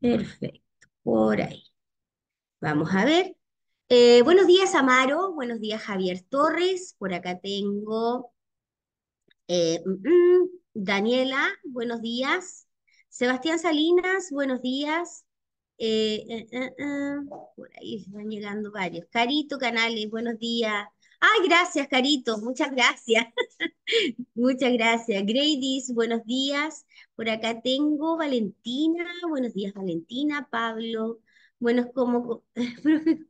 Perfecto, por ahí. Vamos a ver. Eh, buenos días, Amaro. Buenos días, Javier Torres. Por acá tengo eh, mm, mm, Daniela. Buenos días. Sebastián Salinas. Buenos días. Eh, por ahí están llegando varios. Carito Canales. Buenos días. Ay, gracias, Carito, muchas gracias. muchas gracias. Gradys, buenos días. Por acá tengo Valentina, buenos días, Valentina, Pablo. Buenos,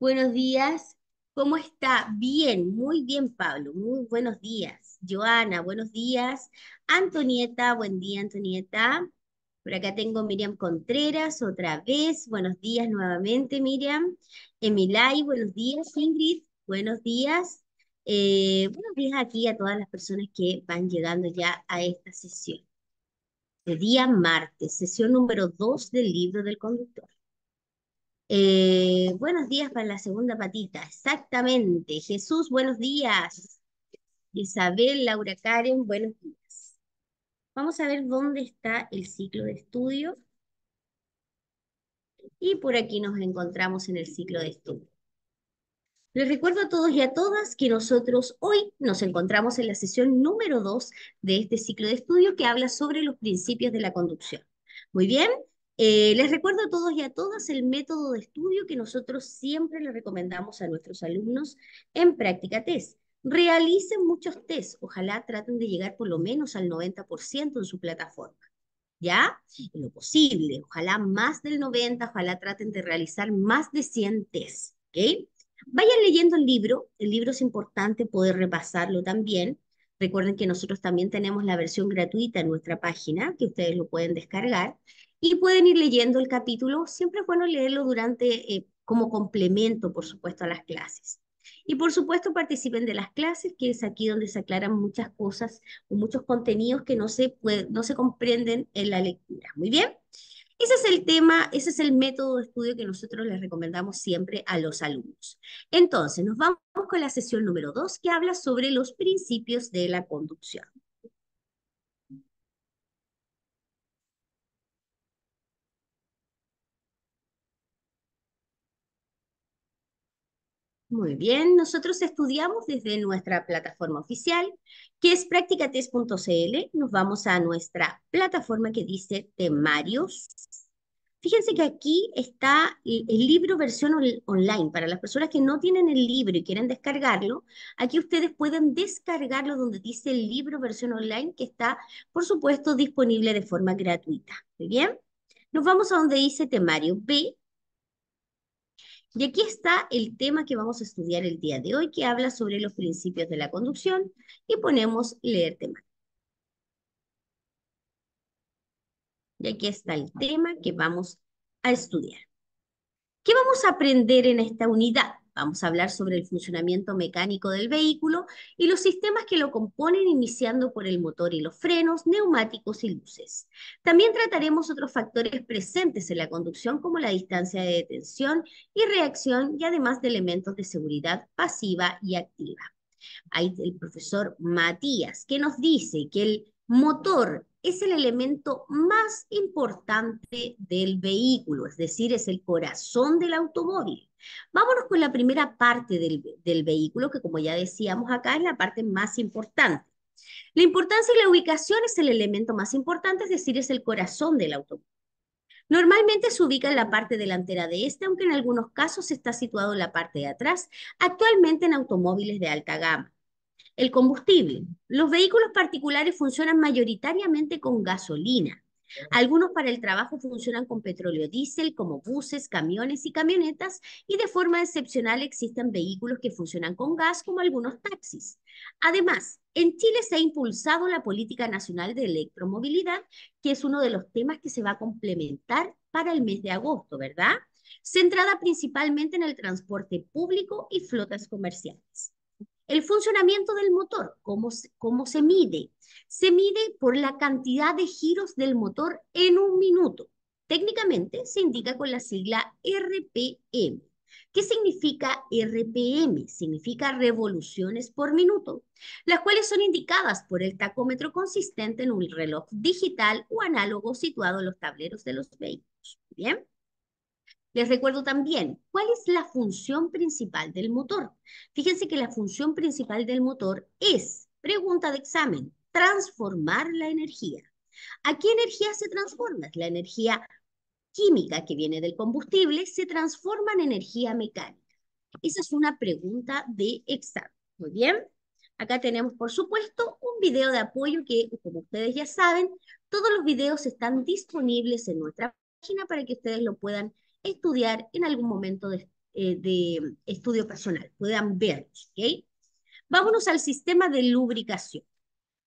buenos días. ¿Cómo está? Bien, muy bien, Pablo. Muy buenos días. Joana, buenos días. Antonieta, buen día, Antonieta. Por acá tengo Miriam Contreras otra vez. Buenos días nuevamente, Miriam. Emilay, buenos días, Ingrid. Buenos días. Eh, buenos días aquí a todas las personas que van llegando ya a esta sesión. El día martes, sesión número 2 del libro del conductor. Eh, buenos días para la segunda patita, exactamente. Jesús, buenos días. Isabel, Laura Karen, buenos días. Vamos a ver dónde está el ciclo de estudio. Y por aquí nos encontramos en el ciclo de estudio. Les recuerdo a todos y a todas que nosotros hoy nos encontramos en la sesión número 2 de este ciclo de estudio que habla sobre los principios de la conducción. Muy bien, eh, les recuerdo a todos y a todas el método de estudio que nosotros siempre le recomendamos a nuestros alumnos en práctica test. Realicen muchos test, ojalá traten de llegar por lo menos al 90% en su plataforma. ¿Ya? lo posible, ojalá más del 90, ojalá traten de realizar más de 100 test. ¿Ok? Vayan leyendo el libro, el libro es importante poder repasarlo también. Recuerden que nosotros también tenemos la versión gratuita en nuestra página, que ustedes lo pueden descargar, y pueden ir leyendo el capítulo. Siempre es bueno leerlo durante, eh, como complemento, por supuesto, a las clases. Y por supuesto participen de las clases, que es aquí donde se aclaran muchas cosas, o muchos contenidos que no se, no se comprenden en la lectura. Muy bien. Ese es el tema, ese es el método de estudio que nosotros les recomendamos siempre a los alumnos. Entonces, nos vamos con la sesión número 2 que habla sobre los principios de la conducción. Muy bien, nosotros estudiamos desde nuestra plataforma oficial, que es practicates.cl. Nos vamos a nuestra plataforma que dice temarios. Fíjense que aquí está el, libro versión online. Para las personas que no tienen el libro y quieren descargarlo, aquí ustedes pueden descargarlo donde dice el libro versión online, que está, por supuesto, disponible de forma gratuita. Muy bien. Nos vamos a donde dice temario B, y aquí está el tema que vamos a estudiar el día de hoy, que habla sobre los principios de la conducción y ponemos leer tema. Y aquí está el tema que vamos a estudiar. ¿Qué vamos a aprender en esta unidad? Vamos a hablar sobre el funcionamiento mecánico del vehículo y los sistemas que lo componen, iniciando por el motor y los frenos, neumáticos y luces. También trataremos otros factores presentes en la conducción, como la distancia de detención y reacción, y además de elementos de seguridad pasiva y activa. Hay el profesor Matías, que nos dice que el Motor es el elemento más importante del vehículo, es decir, es el corazón del automóvil. Vámonos con la primera parte del, vehículo, que como ya decíamos acá es la parte más importante. La importancia y la ubicación es el elemento más importante, es decir, es el corazón del automóvil. Normalmente se ubica en la parte delantera de este, aunque en algunos casos está situado en la parte de atrás, actualmente en automóviles de alta gama. El combustible. Los vehículos particulares funcionan mayoritariamente con gasolina. Algunos para el trabajo funcionan con petróleo diésel, como buses, camiones y camionetas, y de forma excepcional existen vehículos que funcionan con gas, como algunos taxis. Además, en Chile se ha impulsado la Política Nacional de Electromovilidad, que es uno de los temas que se va a complementar para el mes de agosto, ¿verdad? Centrada principalmente en el transporte público y flotas comerciales. El funcionamiento del motor, ¿cómo se, mide? Se mide por la cantidad de giros del motor en un minuto. Técnicamente se indica con la sigla RPM. ¿Qué significa RPM? Significa revoluciones por minuto, las cuales son indicadas por el tacómetro consistente en un reloj digital o análogo situado en los tableros de los vehículos. Bien. Les recuerdo también, ¿cuál es la función principal del motor? Fíjense que la función principal del motor es, pregunta de examen, transformar la energía. ¿A qué energía se transforma? La energía química que viene del combustible se transforma en energía mecánica. Esa es una pregunta de examen. Muy bien. Acá tenemos, por supuesto, un video de apoyo que, como ustedes ya saben, todos los videos están disponibles en nuestra página para que ustedes lo puedan estudiar en algún momento de, eh, estudio personal. puedan verlos. ¿ok? Vámonos al sistema de lubricación.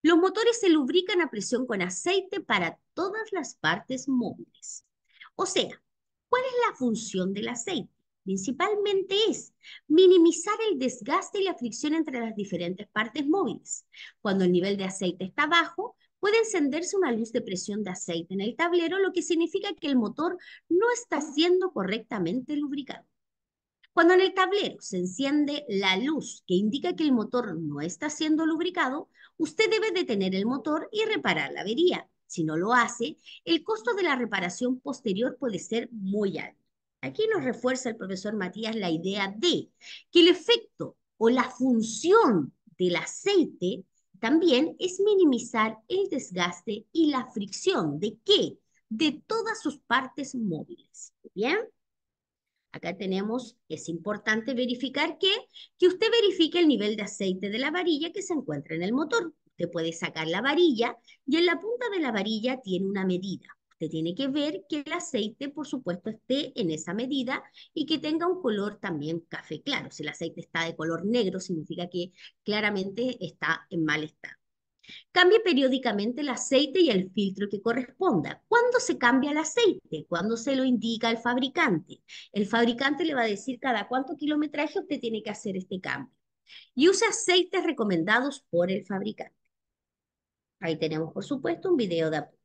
Los motores se lubrican a presión con aceite para todas las partes móviles. O sea, ¿cuál es la función del aceite? Principalmente es minimizar el desgaste y la fricción entre las diferentes partes móviles. Cuando el nivel de aceite está bajo, puede encenderse una luz de presión de aceite en el tablero, lo que significa que el motor no está siendo correctamente lubricado. Cuando en el tablero se enciende la luz que indica que el motor no está siendo lubricado, usted debe detener el motor y reparar la avería. Si no lo hace, el costo de la reparación posterior puede ser muy alto. Aquí nos refuerza el profesor Matías la idea de que el efecto o la función del aceite también es minimizar el desgaste y la fricción. ¿De qué? De todas sus partes móviles. ¿Bien? Acá tenemos, es importante verificar que, que usted verifique el nivel de aceite de la varilla que se encuentra en el motor. Usted puede sacar la varilla y en la punta de la varilla tiene una medida. Te tiene que ver que el aceite, por supuesto, esté en esa medida y que tenga un color también café claro. Si el aceite está de color negro, significa que claramente está en mal estado. Cambie periódicamente el aceite y el filtro que corresponda. ¿Cuándo se cambia el aceite? Cuando se lo indica el fabricante. El fabricante le va a decir cada cuánto kilometraje usted tiene que hacer este cambio. Y use aceites recomendados por el fabricante. Ahí tenemos, por supuesto, un video de apoyo.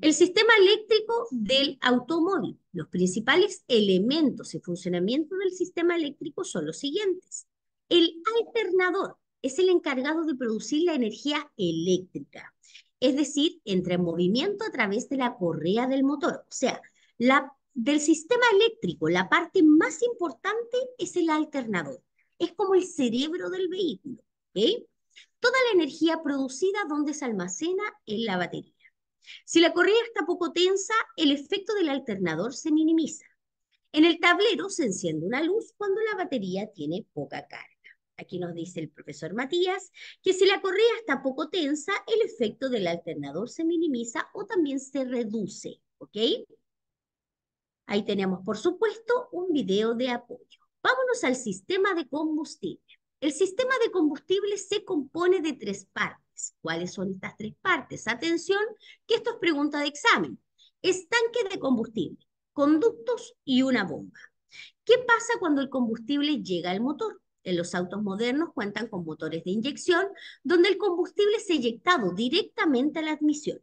El sistema eléctrico del automóvil. Los principales elementos y funcionamiento del sistema eléctrico son los siguientes. El alternador es el encargado de producir la energía eléctrica, es decir, entra en movimiento a través de la correa del motor. O sea, la, del sistema eléctrico, la parte más importante es el alternador. Es como el cerebro del vehículo. Toda la energía producida donde se almacena en la batería. Si la correa está poco tensa, el efecto del alternador se minimiza. En el tablero se enciende una luz cuando la batería tiene poca carga. Aquí nos dice el profesor Matías que si la correa está poco tensa, el efecto del alternador se minimiza o también se reduce, ¿ok? Ahí tenemos, por supuesto, un video de apoyo. Vámonos al sistema de combustible. El sistema de combustible se compone de tres partes ¿Cuáles son estas tres partes? Atención, que esto es pregunta de examen. Estanque de combustible, conductos y una bomba. ¿Qué pasa cuando el combustible llega al motor? En los autos modernos cuentan con motores de inyección, donde el combustible es eyectado directamente a la admisión.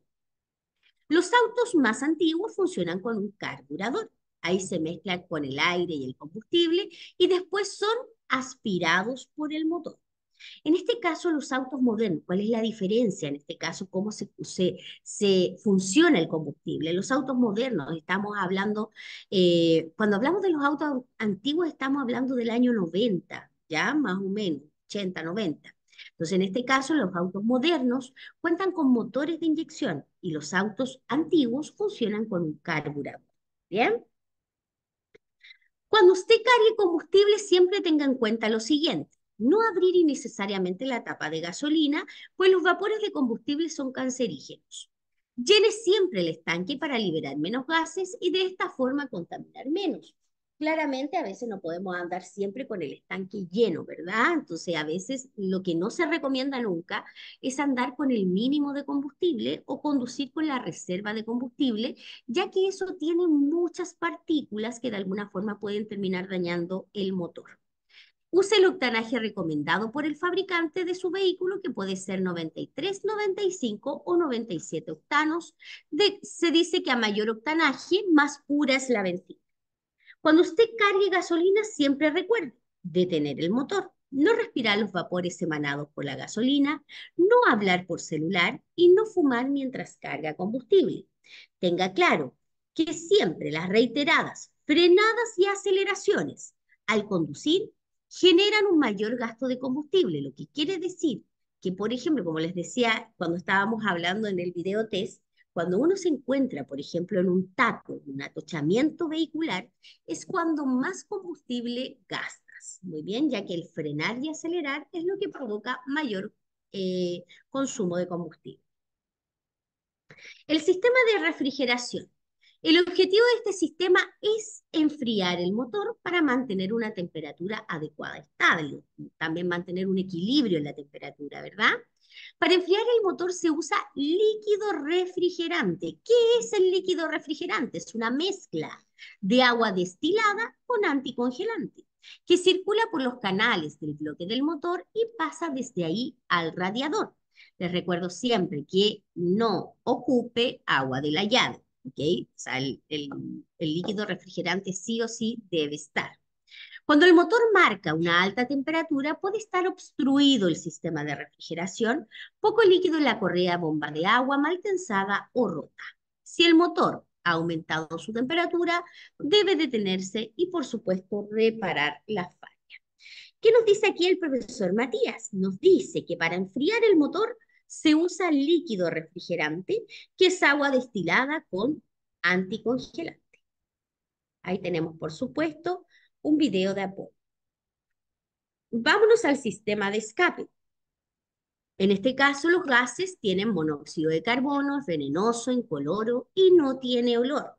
Los autos más antiguos funcionan con un carburador. Ahí se mezclan con el aire y el combustible y después son aspirados por el motor. En este caso, los autos modernos, ¿cuál es la diferencia? En este caso, ¿cómo se, se, funciona el combustible? Los autos modernos, estamos hablando, eh, cuando hablamos de los autos antiguos, estamos hablando del año 90, ya más o menos, 80, 90. Entonces, en este caso, los autos modernos cuentan con motores de inyección y los autos antiguos funcionan con un carburador. ¿Bien? Cuando usted cargue combustible, siempre tenga en cuenta lo siguiente no abrir innecesariamente la tapa de gasolina, pues los vapores de combustible son cancerígenos. Llene siempre el estanque para liberar menos gases y de esta forma contaminar menos. Claramente a veces no podemos andar siempre con el estanque lleno, ¿verdad? Entonces a veces lo que no se recomienda nunca es andar con el mínimo de combustible o conducir con la reserva de combustible, ya que eso tiene muchas partículas que de alguna forma pueden terminar dañando el motor. Use el octanaje recomendado por el fabricante de su vehículo, que puede ser 93, 95 o 97 octanos. se dice que a mayor octanaje, más pura es la benzina. Cuando usted cargue gasolina, siempre recuerde detener el motor, no respirar los vapores emanados por la gasolina, no hablar por celular y no fumar mientras carga combustible. Tenga claro que siempre las reiteradas frenadas y aceleraciones al conducir generan un mayor gasto de combustible, lo que quiere decir que, por ejemplo, como les decía cuando estábamos hablando en el video test, cuando uno se encuentra, por ejemplo, en un taco, un atochamiento vehicular, es cuando más combustible gastas. Muy bien, ya que el frenar y acelerar es lo que provoca mayor eh, consumo de combustible. El sistema de refrigeración. El objetivo de este sistema es enfriar el motor para mantener una temperatura adecuada, estable, también mantener un equilibrio en la temperatura, ¿verdad? Para enfriar el motor se usa líquido refrigerante. ¿Qué es el líquido refrigerante? Es una mezcla de agua destilada con anticongelante que circula por los canales del bloque del motor y pasa desde ahí al radiador. Les recuerdo siempre que no ocupe agua de la llave. ¿okay? O sea, el, líquido refrigerante sí o sí debe estar. Cuando el motor marca una alta temperatura, puede estar obstruido el sistema de refrigeración, poco líquido en la correa bomba de agua mal tensada o rota. Si el motor ha aumentado su temperatura, debe detenerse y, por supuesto, reparar la falla. ¿Qué nos dice aquí el profesor Matías? Nos dice que para enfriar el motor se usa líquido refrigerante, que es agua destilada con anticongelante. Ahí tenemos, por supuesto, un video de apoyo. Vámonos al sistema de escape. En este caso, los gases tienen monóxido de carbono, es venenoso, incoloro y no tiene olor.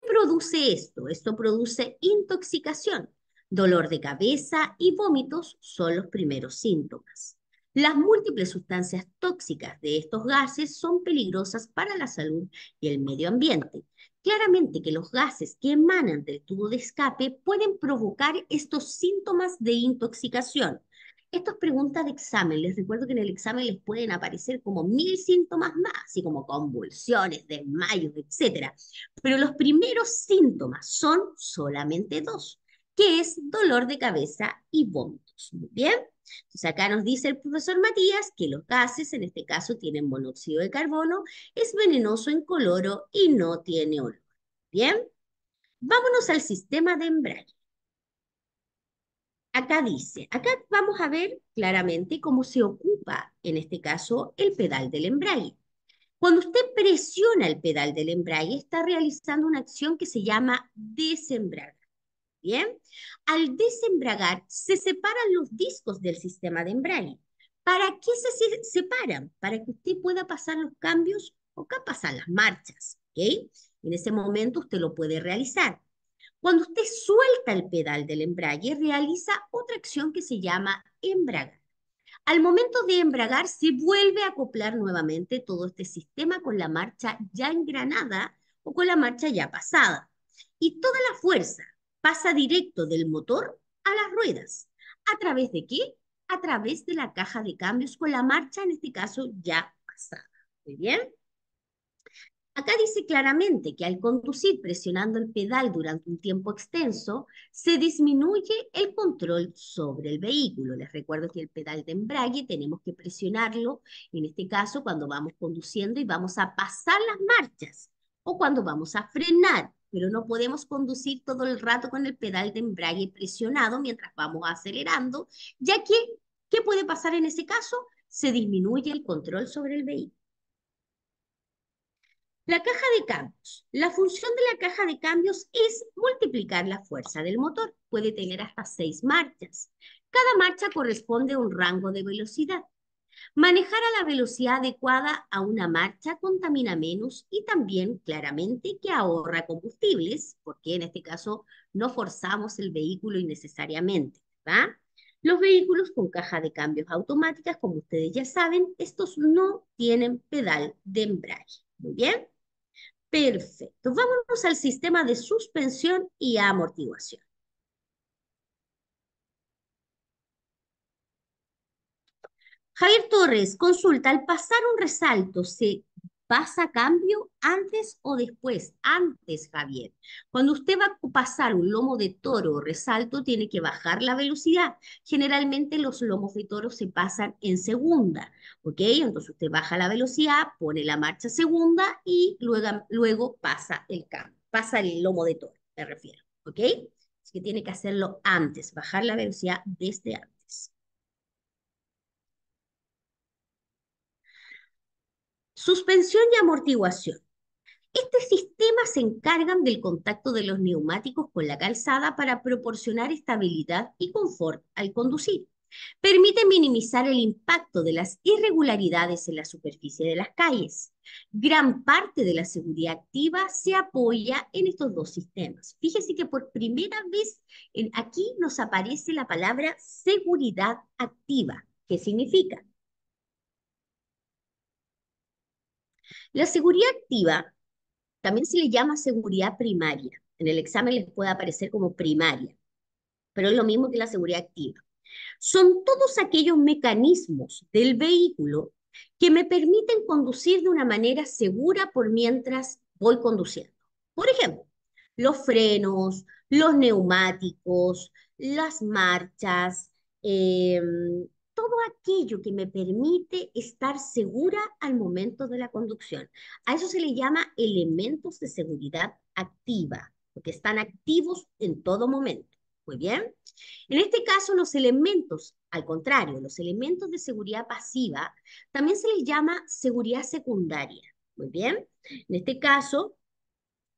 ¿Qué produce esto? Esto produce intoxicación, dolor de cabeza y vómitos son los primeros síntomas. Las múltiples sustancias tóxicas de estos gases son peligrosas para la salud y el medio ambiente. Claramente que los gases que emanan del tubo de escape pueden provocar estos síntomas de intoxicación. Estas preguntas de examen, les recuerdo que en el examen les pueden aparecer como mil síntomas más, así como convulsiones, desmayos, etc. Pero los primeros síntomas son solamente dos, que es dolor de cabeza y vómitos. bien? Entonces acá nos dice el profesor Matías que los gases, en este caso tienen monóxido de carbono, es venenoso en coloro y no tiene olor. Bien, vámonos al sistema de embrague. Acá dice, acá vamos a ver claramente cómo se ocupa, en este caso, el pedal del embrague. Cuando usted presiona el pedal del embrague, está realizando una acción que se llama desembrar. Bien, al desembragar se separan los discos del sistema de embrague. ¿Para qué se separan? Para que usted pueda pasar los cambios o que pasar las marchas. ¿ok? En ese momento usted lo puede realizar. Cuando usted suelta el pedal del embrague, realiza otra acción que se llama embragar. Al momento de embragar, se vuelve a acoplar nuevamente todo este sistema con la marcha ya engranada o con la marcha ya pasada. Y toda la fuerza pasa directo del motor a las ruedas. ¿A través de qué? A través de la caja de cambios con la marcha, en este caso, ya pasada. Muy bien. Acá dice claramente que al conducir presionando el pedal durante un tiempo extenso, se disminuye el control sobre el vehículo. Les recuerdo que el pedal de embrague tenemos que presionarlo, en este caso cuando vamos conduciendo y vamos a pasar las marchas o cuando vamos a frenar pero no podemos conducir todo el rato con el pedal de embrague presionado mientras vamos acelerando, ya que, ¿qué puede pasar en ese caso? Se disminuye el control sobre el vehículo. La caja de cambios. La función de la caja de cambios es multiplicar la fuerza del motor. Puede tener hasta seis marchas. Cada marcha corresponde a un rango de velocidad. Manejar a la velocidad adecuada a una marcha contamina menos y también claramente que ahorra combustibles, porque en este caso no forzamos el vehículo innecesariamente, ¿verdad? Los vehículos con caja de cambios automáticas, como ustedes ya saben, estos no tienen pedal de embrague. Muy bien. Perfecto. Vámonos al sistema de suspensión y amortiguación. Javier Torres, consulta, al pasar un resalto, ¿se pasa cambio antes o después? Antes, Javier. Cuando usted va a pasar un lomo de toro o resalto, tiene que bajar la velocidad. Generalmente los lomos de toro se pasan en segunda, ¿ok? Entonces usted baja la velocidad, pone la marcha segunda y luego, luego pasa el cambio, pasa el lomo de toro, me refiero, ¿ok? Así que tiene que hacerlo antes, bajar la velocidad desde antes. Suspensión y amortiguación. Estos sistemas se encargan del contacto de los neumáticos con la calzada para proporcionar estabilidad y confort al conducir. Permite minimizar el impacto de las irregularidades en la superficie de las calles. Gran parte de la seguridad activa se apoya en estos dos sistemas. Fíjese que por primera vez aquí nos aparece la palabra seguridad activa. ¿Qué significa? La seguridad activa también se le llama seguridad primaria. En el examen les puede aparecer como primaria, pero es lo mismo que la seguridad activa. Son todos aquellos mecanismos del vehículo que me permiten conducir de una manera segura por mientras voy conduciendo. Por ejemplo, los frenos, los neumáticos, las marchas, em, todo aquello que me permite estar segura al momento de la conducción. A eso se le llama elementos de seguridad activa, porque están activos en todo momento. Muy bien. En este caso, los elementos, al contrario, los elementos de seguridad pasiva, también se les llama seguridad secundaria. Muy bien. En este caso,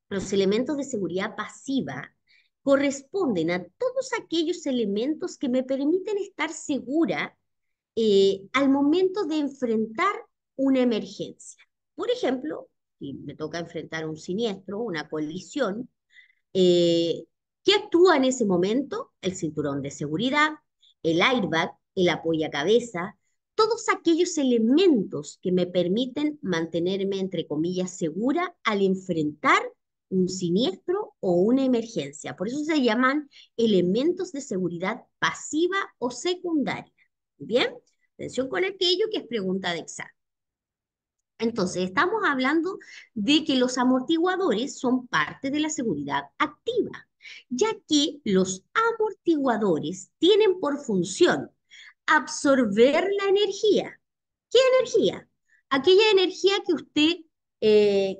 los elementos de seguridad pasiva corresponden a todos aquellos elementos que me permiten estar segura eh, al momento de enfrentar una emergencia. Por ejemplo, si me toca enfrentar un siniestro, una colisión, eh, ¿qué actúa en ese momento? El cinturón de seguridad, el airbag, el apoyacabeza, todos aquellos elementos que me permiten mantenerme, entre comillas, segura al enfrentar un siniestro o una emergencia. Por eso se llaman elementos de seguridad pasiva o secundaria. Bien, atención con aquello que es pregunta de examen. Entonces, estamos hablando de que los amortiguadores son parte de la seguridad activa, ya que los amortiguadores tienen por función absorber la energía. ¿Qué energía? Aquella energía que usted, eh,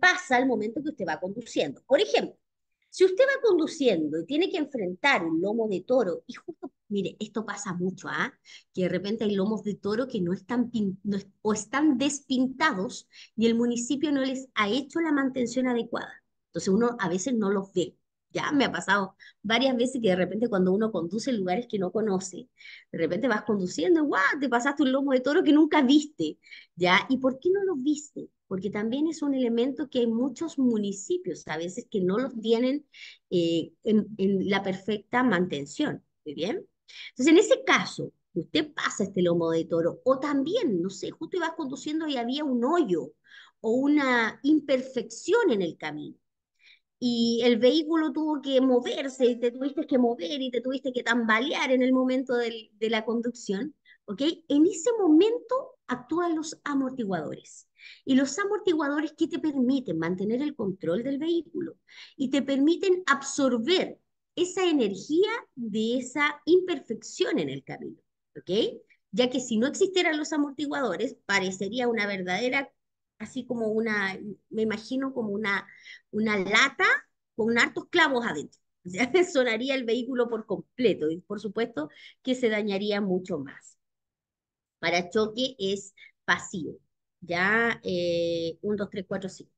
pasa al momento que usted va conduciendo. Por ejemplo, si usted va conduciendo y tiene que enfrentar un lomo de toro, y justo, mire, esto pasa mucho, ¿ah? Que de repente hay lomos de toro que no están pintados o están despintados y el municipio no les ha hecho la mantención adecuada. Entonces uno a veces no los ve. Ya me ha pasado varias veces que de repente cuando uno conduce en lugares que no conoce, de repente vas conduciendo, ¡guau! Te pasaste un lomo de toro que nunca viste, ¿ya? ¿Y por qué no los viste? porque también es un elemento que hay muchos municipios a veces que no los tienen eh, en, la perfecta mantención. bien. Entonces, en ese caso, usted pasa este lomo de toro, o también, no sé, justo ibas conduciendo y había un hoyo o una imperfección en el camino y el vehículo tuvo que moverse y te tuviste que mover y te tuviste que tambalear en el momento de la conducción, ¿ok? En ese momento actúan los amortiguadores. Y los amortiguadores que te permiten mantener el control del vehículo y te permiten absorber esa energía de esa imperfección en el camino, ¿ok? Ya que si no existieran los amortiguadores, parecería una verdadera, así como una, me imagino como una, una lata con hartos clavos adentro. O sea, sonaría el vehículo por completo y por supuesto que se dañaría mucho más. Para choque es pasivo. ¿ya? 1, 2, 3, 4, 5.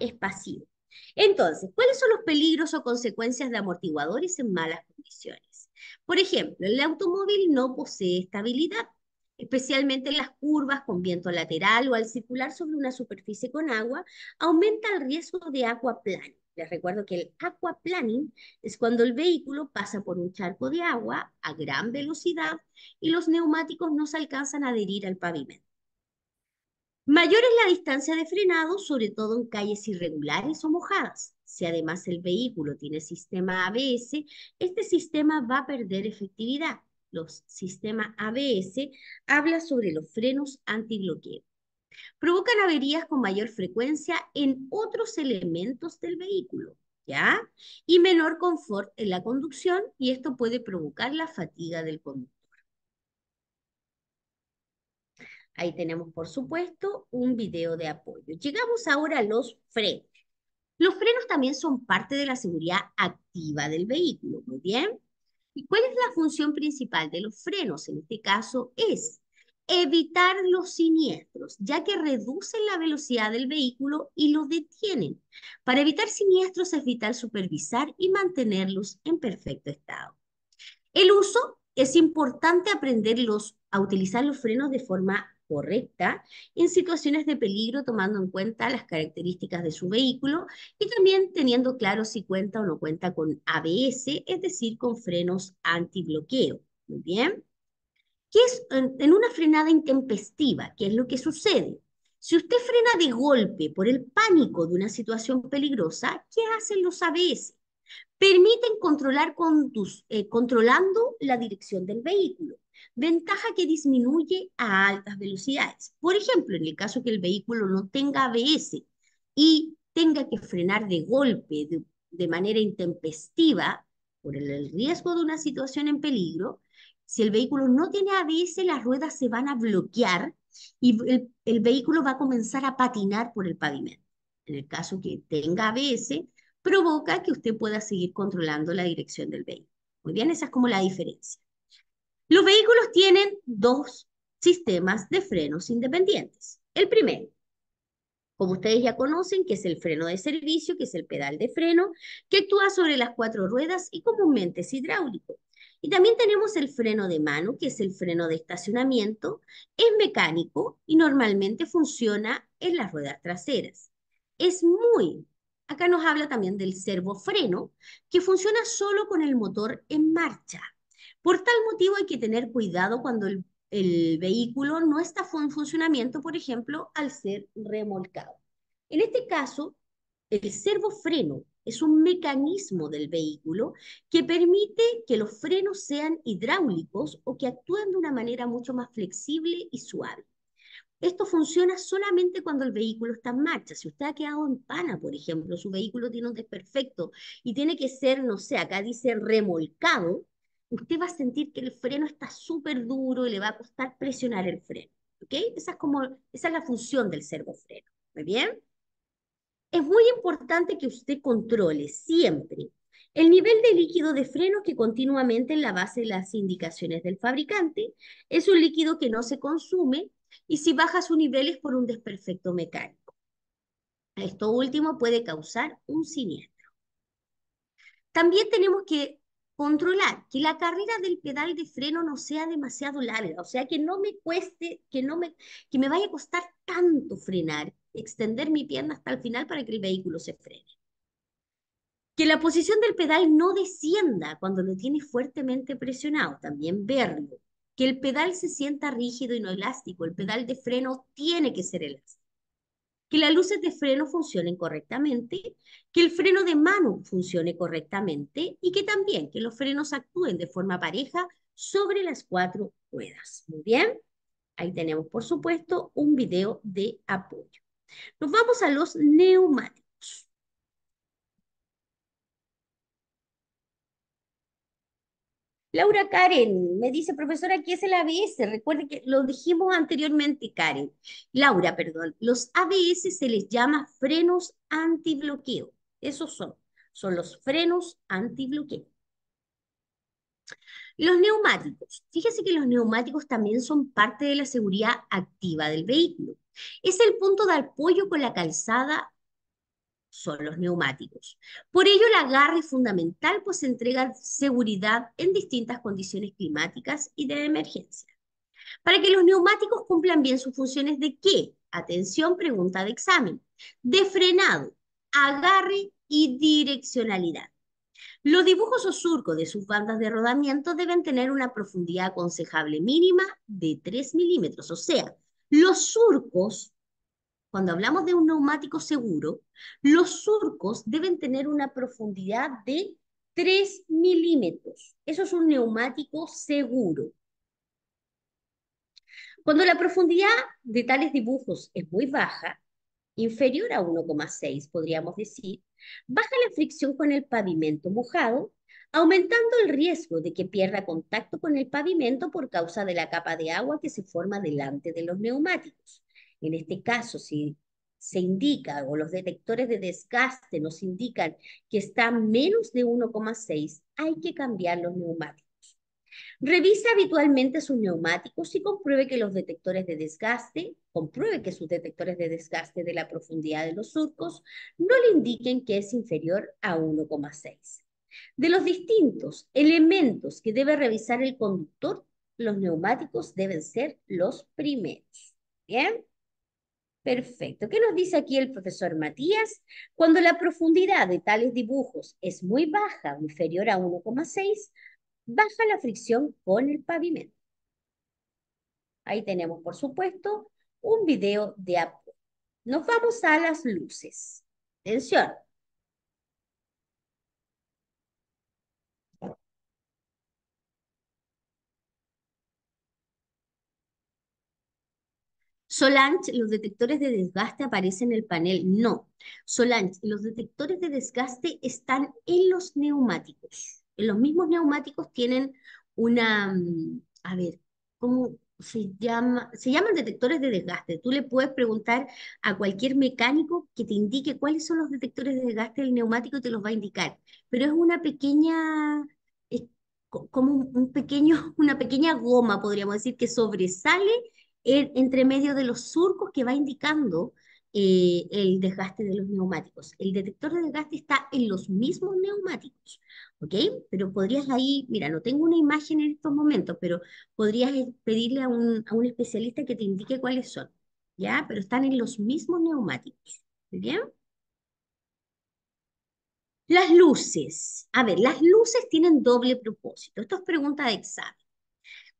Es pasivo. Entonces, ¿cuáles son los peligros o consecuencias de amortiguadores en malas condiciones? Por ejemplo, el automóvil no posee estabilidad, especialmente en las curvas con viento lateral o al circular sobre una superficie con agua, aumenta el riesgo de aquaplaning. Les recuerdo que el aquaplaning es cuando el vehículo pasa por un charco de agua a gran velocidad y los neumáticos no se alcanzan a adherir al pavimento. Mayor es la distancia de frenado, sobre todo en calles irregulares o mojadas. Si además el vehículo tiene sistema ABS, este sistema va a perder efectividad. Los sistemas ABS habla sobre los frenos antibloqueo. Provocan averías con mayor frecuencia en otros elementos del vehículo, ¿ya? Y menor confort en la conducción y esto puede provocar la fatiga del conductor. Ahí tenemos, por supuesto, un video de apoyo. Llegamos ahora a los frenos. Los frenos también son parte de la seguridad activa del vehículo, muy bien. ¿Y cuál es la función principal de los frenos? En este caso es evitar los siniestros, ya que reducen la velocidad del vehículo y lo detienen. Para evitar siniestros es vital supervisar y mantenerlos en perfecto estado. El uso es importante aprenderlos a utilizar los frenos de forma correcta en situaciones de peligro tomando en cuenta las características de su vehículo y también teniendo claro si cuenta o no cuenta con ABS, es decir, con frenos antibloqueo. Muy bien. ¿Qué es en una frenada intempestiva? ¿Qué es lo que sucede? Si usted frena de golpe por el pánico de una situación peligrosa, ¿qué hacen los ABS? Permiten controlar con eh, controlando la dirección del vehículo. Ventaja que disminuye a altas velocidades. Por ejemplo, en el caso que el vehículo no tenga ABS y tenga que frenar de golpe, de, manera intempestiva, por el riesgo de una situación en peligro, si el vehículo no tiene ABS, las ruedas se van a bloquear y el, el, vehículo va a comenzar a patinar por el pavimento. En el caso que tenga ABS, provoca que usted pueda seguir controlando la dirección del vehículo. Muy bien, esa es como la diferencia. Los vehículos tienen dos sistemas de frenos independientes. El primero, como ustedes ya conocen, que es el freno de servicio, que es el pedal de freno, que actúa sobre las cuatro ruedas y comúnmente es hidráulico. Y también tenemos el freno de mano, que es el freno de estacionamiento, es mecánico y normalmente funciona en las ruedas traseras. Es muy, Acá nos habla también del servofreno, que funciona solo con el motor en marcha. Por tal motivo hay que tener cuidado cuando el, vehículo no está en funcionamiento, por ejemplo, al ser remolcado. En este caso, el servofreno es un mecanismo del vehículo que permite que los frenos sean hidráulicos o que actúen de una manera mucho más flexible y suave. Esto funciona solamente cuando el vehículo está en marcha. Si usted ha quedado en pana, por ejemplo, su vehículo tiene un desperfecto y tiene que ser, no sé, acá dice remolcado, usted va a sentir que el freno está súper duro y le va a costar presionar el freno. ¿Ok? Esa es, como, esa es la función del servofreno. ¿Muy bien? Es muy importante que usted controle siempre el nivel de líquido de freno que continuamente en la base de las indicaciones del fabricante es un líquido que no se consume y si baja su nivel es por un desperfecto mecánico. Esto último puede causar un siniestro. También tenemos que controlar que la carrera del pedal de freno no sea demasiado larga, o sea, que no me cueste, que no me, que me vaya a costar tanto frenar, extender mi pierna hasta el final para que el vehículo se frene. Que la posición del pedal no descienda cuando lo tienes fuertemente presionado, también verlo que el pedal se sienta rígido y no elástico. El pedal de freno tiene que ser elástico. Que las luces de freno funcionen correctamente, que el freno de mano funcione correctamente y que también que los frenos actúen de forma pareja sobre las cuatro ruedas. Muy bien. Ahí tenemos, por supuesto, un video de apoyo. Nos vamos a los neumáticos. Laura Karen me dice, profesora, ¿qué es el ABS? Recuerde que lo dijimos anteriormente, Karen. Laura, perdón. Los ABS se les llama frenos antibloqueo. Esos son. Son los frenos antibloqueo. Los neumáticos. Fíjese que los neumáticos también son parte de la seguridad activa del vehículo. Es el punto de apoyo con la calzada son los neumáticos. Por ello, el agarre fundamental, pues entrega seguridad en distintas condiciones climáticas y de emergencia. Para que los neumáticos cumplan bien sus funciones de qué? Atención, pregunta de examen. De frenado, agarre y direccionalidad. Los dibujos o surcos de sus bandas de rodamiento deben tener una profundidad aconsejable mínima de 3 milímetros, o sea, los surcos cuando hablamos de un neumático seguro, los surcos deben tener una profundidad de 3 milímetros. Eso es un neumático seguro. Cuando la profundidad de tales dibujos es muy baja, inferior a 1,6 podríamos decir, baja la fricción con el pavimento mojado, aumentando el riesgo de que pierda contacto con el pavimento por causa de la capa de agua que se forma delante de los neumáticos. En este caso, si se indica o los detectores de desgaste nos indican que está menos de 1,6, hay que cambiar los neumáticos. Revisa habitualmente sus neumáticos y compruebe que los detectores de desgaste, compruebe que sus detectores de desgaste de la profundidad de los surcos no le indiquen que es inferior a 1,6. De los distintos elementos que debe revisar el conductor, los neumáticos deben ser los primeros. ¿Bien? Perfecto. ¿Qué nos dice aquí el profesor Matías? Cuando la profundidad de tales dibujos es muy baja, inferior a 1,6, baja la fricción con el pavimento. Ahí tenemos, por supuesto, un video de apoyo. Nos vamos a las luces. Atención. Solange, los detectores de desgaste aparecen en el panel. No, Solange, los detectores de desgaste están en los neumáticos. En los mismos neumáticos tienen una, mm, a ver, ¿cómo se llama? Se llaman detectores de desgaste. Tú le puedes preguntar a cualquier mecánico que te indique cuáles son los detectores de desgaste del neumático y te los va a indicar. Pero es una pequeña como un pequeño, una pequeña goma, podríamos decir, que sobresale entre medio de los surcos que va indicando eh, el desgaste de los neumáticos. El detector de desgaste está en los mismos neumáticos, ¿ok? Pero podrías ahí, mira, no tengo una imagen en estos momentos, pero podrías eh, pedirle a un, a un especialista que te indique cuáles son, ¿ya? Pero están en los mismos neumáticos, ¿bien? Las luces. A ver, las luces tienen doble propósito. Esto es pregunta de examen.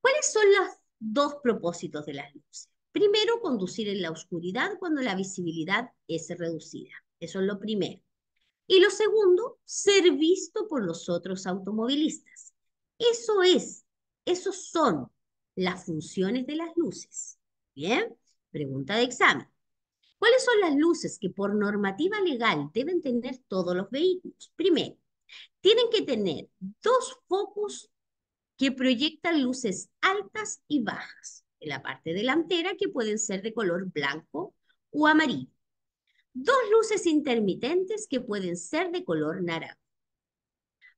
¿Cuáles son las dos propósitos de las luces. Primero, conducir en la oscuridad cuando la visibilidad es reducida. Eso es lo primero. Y lo segundo, ser visto por los otros automovilistas. Eso es, esos son las funciones de las luces. Bien, pregunta de examen. ¿Cuáles son las luces que por normativa legal deben tener todos los vehículos? Primero, tienen que tener dos focos que proyectan luces altas y bajas en la parte delantera que pueden ser de color blanco o amarillo. Dos luces intermitentes que pueden ser de color naranja.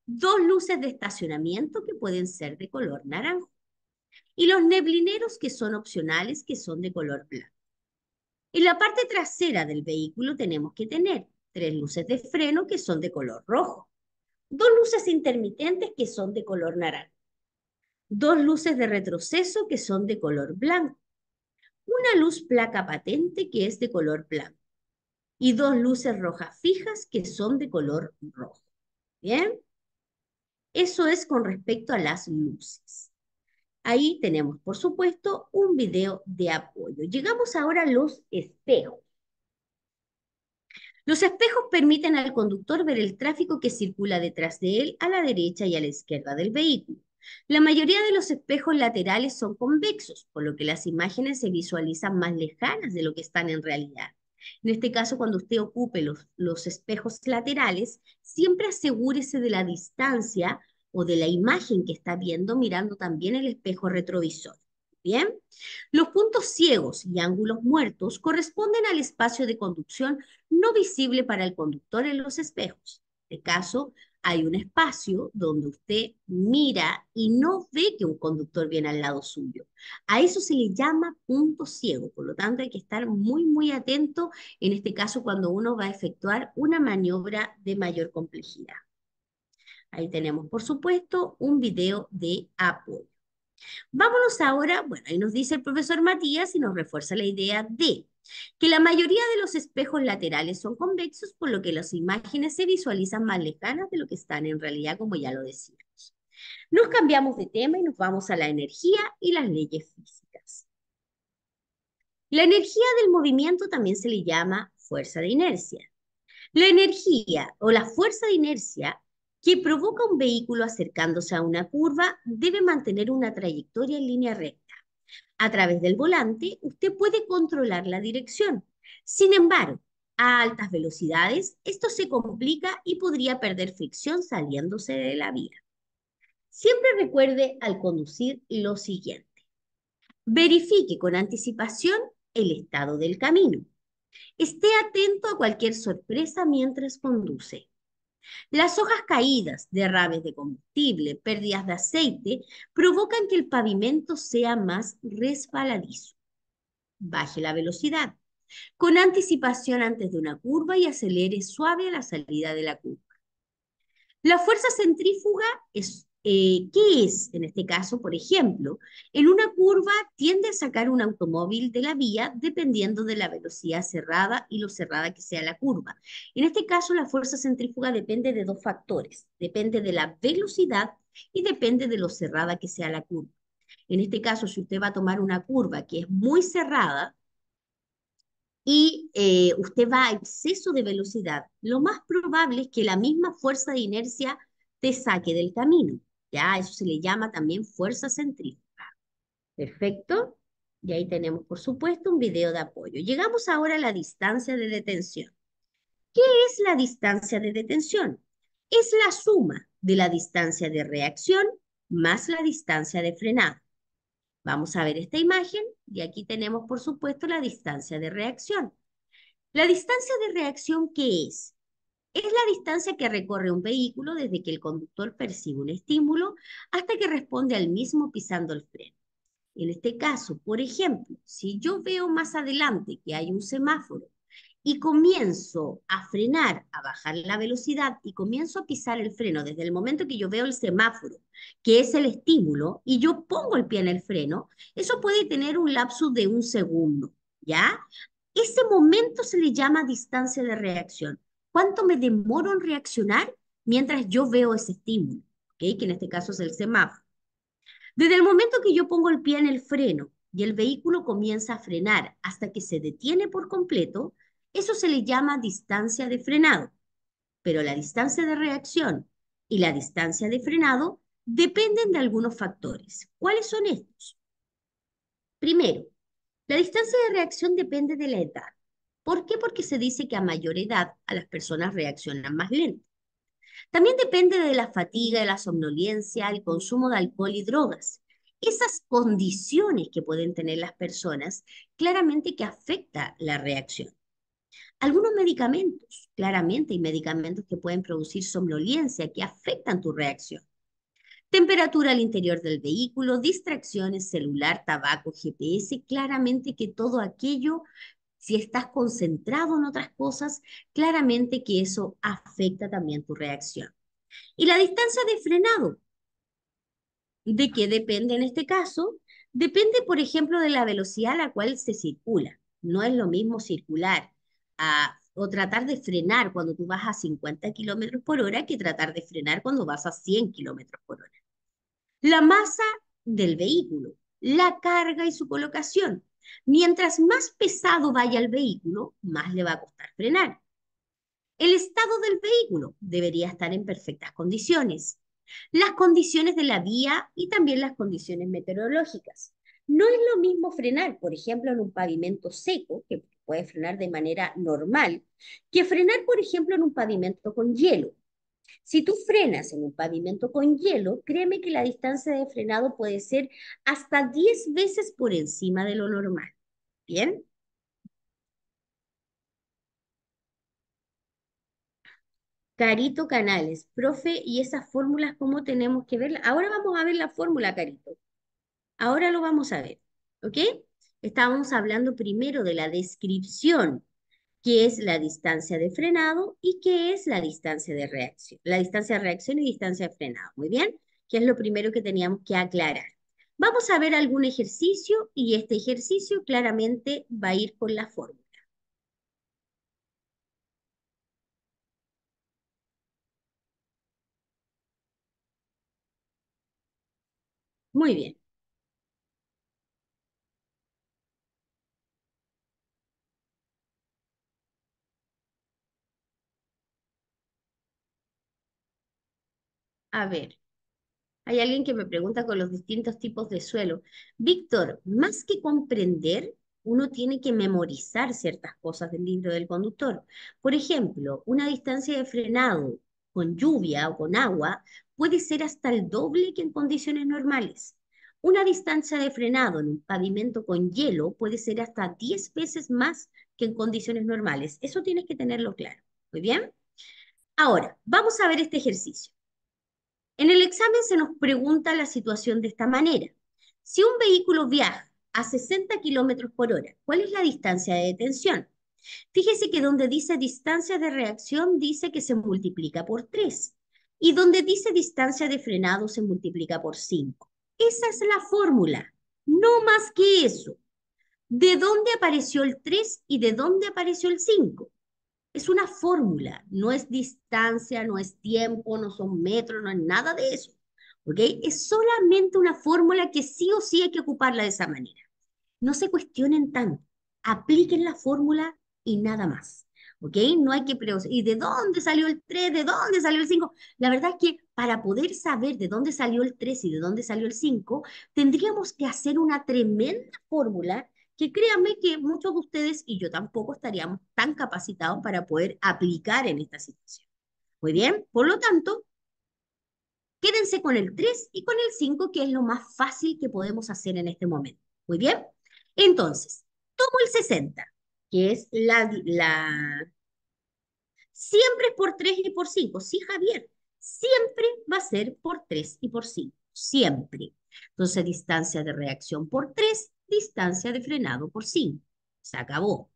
Dos luces de estacionamiento que pueden ser de color naranja, Y los neblineros que son opcionales, que son de color blanco. En la parte trasera del vehículo tenemos que tener tres luces de freno que son de color rojo, dos luces intermitentes que son de color naranja, dos luces de retroceso que son de color blanco, una luz placa patente que es de color blanco y dos luces rojas fijas que son de color rojo. ¿Bien? Eso es con respecto a las luces. Ahí tenemos, por supuesto, un video de apoyo. Llegamos ahora a los espejos. Los espejos permiten al conductor ver el tráfico que circula detrás de él a la derecha y a la izquierda del vehículo. La mayoría de los espejos laterales son convexos, por lo que las imágenes se visualizan más lejanas de lo que están en realidad. En este caso, cuando usted ocupe los, los espejos laterales, siempre asegúrese de la distancia o de la imagen que está viendo mirando también el espejo retrovisor. Bien, los puntos ciegos y ángulos muertos corresponden al espacio de conducción no visible para el conductor en los espejos. En este caso, hay un espacio donde usted mira y no ve que un conductor viene al lado suyo. A eso se le llama punto ciego, por lo tanto hay que estar muy, muy atento en este caso cuando uno va a efectuar una maniobra de mayor complejidad. Ahí tenemos, por supuesto, un video de apoyo. Vámonos ahora, bueno, ahí nos dice el profesor Matías y nos refuerza la idea de que la mayoría de los espejos laterales son convexos, por lo que las imágenes se visualizan más lejanas de lo que están en realidad, como ya lo decimos. Nos cambiamos de tema y nos vamos a la energía y las leyes físicas. La energía del movimiento también se le llama fuerza de inercia. La energía o la fuerza de inercia que provoca un vehículo acercándose a una curva debe mantener una trayectoria en línea recta a través del volante, usted puede controlar la dirección. Sin embargo, a altas velocidades, esto se complica y podría perder fricción saliéndose de la vía. Siempre recuerde al conducir lo siguiente. Verifique con anticipación el estado del camino. Esté atento a cualquier sorpresa mientras conduce. Las hojas caídas, derrames de combustible, pérdidas de aceite, provocan que el pavimento sea más resbaladizo. Baje la velocidad. Con anticipación antes de una curva y acelere suave a la salida de la curva. La fuerza centrífuga es eh, ¿Qué es, en este caso, por ejemplo? En una curva tiende a sacar un automóvil de la vía dependiendo de la velocidad cerrada y lo cerrada que sea la curva. En este caso, la fuerza centrífuga depende de dos factores. Depende de la velocidad y depende de lo cerrada que sea la curva. En este caso, si usted va a tomar una curva que es muy cerrada y eh, usted va a exceso de velocidad, lo más probable es que la misma fuerza de inercia te saque del camino. Ya, eso se le llama también fuerza centrífuga. Perfecto. Y ahí tenemos, por supuesto, un video de apoyo. Llegamos ahora a la distancia de detención. ¿Qué es la distancia de detención? Es la suma de la distancia de reacción más la distancia de frenado. Vamos a ver esta imagen y aquí tenemos, por supuesto, la distancia de reacción. La distancia de reacción, ¿qué es? es la distancia que recorre un vehículo desde que el conductor percibe un estímulo hasta que responde al mismo pisando el freno. En este caso, por ejemplo, si yo veo más adelante que hay un semáforo y comienzo a frenar, a bajar la velocidad y comienzo a pisar el freno desde el momento que yo veo el semáforo, que es el estímulo, y yo pongo el pie en el freno, eso puede tener un lapso de un segundo, ¿ya? Ese momento se le llama distancia de reacción. ¿Cuánto me demoro en reaccionar mientras yo veo ese estímulo? Que en este caso es el semáforo. Desde el momento que yo pongo el pie en el freno y el vehículo comienza a frenar hasta que se detiene por completo, eso se le llama distancia de frenado. Pero la distancia de reacción y la distancia de frenado dependen de algunos factores. ¿Cuáles son estos? Primero, la distancia de reacción depende de la edad. ¿Por qué? Porque se dice que a mayor edad a las personas reaccionan más lento. También depende de la fatiga, de la somnolencia, el consumo de alcohol y drogas. Esas condiciones que pueden tener las personas claramente que afecta la reacción. Algunos medicamentos, claramente hay medicamentos que pueden producir somnolencia, que afectan tu reacción. Temperatura al interior del vehículo, distracciones, celular, tabaco, GPS, claramente que todo aquello si estás concentrado en otras cosas, claramente que eso afecta también tu reacción. Y la distancia de frenado, ¿de qué depende en este caso? Depende, por ejemplo, de la velocidad a la cual se circula. No es lo mismo circular o tratar de frenar cuando tú vas a 50 kilómetros por hora que tratar de frenar cuando vas a 100 kilómetros por hora. La masa del vehículo, la carga y su colocación. Mientras más pesado vaya el vehículo, más le va a costar frenar. El estado del vehículo debería estar en perfectas condiciones. Las condiciones de la vía y también las condiciones meteorológicas. No es lo mismo frenar, por ejemplo, en un pavimento seco, que puede frenar de manera normal, que frenar, por ejemplo, en un pavimento con hielo. Si tú frenas en un pavimento con hielo, créeme que la distancia de frenado puede ser hasta 10 veces por encima de lo normal. ¿Bien? Carito Canales, profe, ¿y esas fórmulas cómo tenemos que verlas? Ahora vamos a ver la fórmula, Carito. Ahora lo vamos a ver, ¿ok? Estábamos hablando primero de la descripción qué es la distancia de frenado y qué es la distancia de reacción. La distancia de reacción y distancia de frenado. Muy bien, que es lo primero que teníamos que aclarar. Vamos a ver algún ejercicio y este ejercicio claramente va a ir con la fórmula. Muy bien. A ver, hay alguien que me pregunta con los distintos tipos de suelo. Víctor, más que comprender, uno tiene que memorizar ciertas cosas del del conductor. Por ejemplo, una distancia de frenado con lluvia o con agua puede ser hasta el doble que en condiciones normales. Una distancia de frenado en un pavimento con hielo puede ser hasta 10 veces más que en condiciones normales. Eso tienes que tenerlo claro. Muy bien. Ahora, vamos a ver este ejercicio. En el examen se nos pregunta la situación de esta manera. Si un vehículo viaja a 60 kilómetros por hora, ¿cuál es la distancia de detención? Fíjese que donde dice distancia de reacción dice que se multiplica por 3 y donde dice distancia de frenado se multiplica por 5. Esa es la fórmula, no más que eso. ¿De dónde apareció el 3 y de dónde apareció el 5? es una fórmula, no es distancia, no es tiempo, no son metros, no es nada de eso. ¿ok? Es solamente una fórmula que sí o sí hay que ocuparla de esa manera. No se cuestionen tanto, apliquen la fórmula y nada más. ¿ok? No hay que... ¿Y de dónde salió el 3? ¿De dónde salió el 5? La verdad es que para poder saber de dónde salió el 3 y de dónde salió el 5, tendríamos que hacer una tremenda fórmula que créanme que muchos de ustedes y yo tampoco estaríamos tan capacitados para poder aplicar en esta situación. Muy bien, por lo tanto, quédense con el 3 y con el 5, que es lo más fácil que podemos hacer en este momento. Muy bien, entonces, tomo el 60, que es la... Siempre es por 3 y por 5, sí, Javier, siempre va a ser por 3 y por 5, siempre. Entonces, distancia de reacción por 3 distancia de frenado por 5. Se acabó.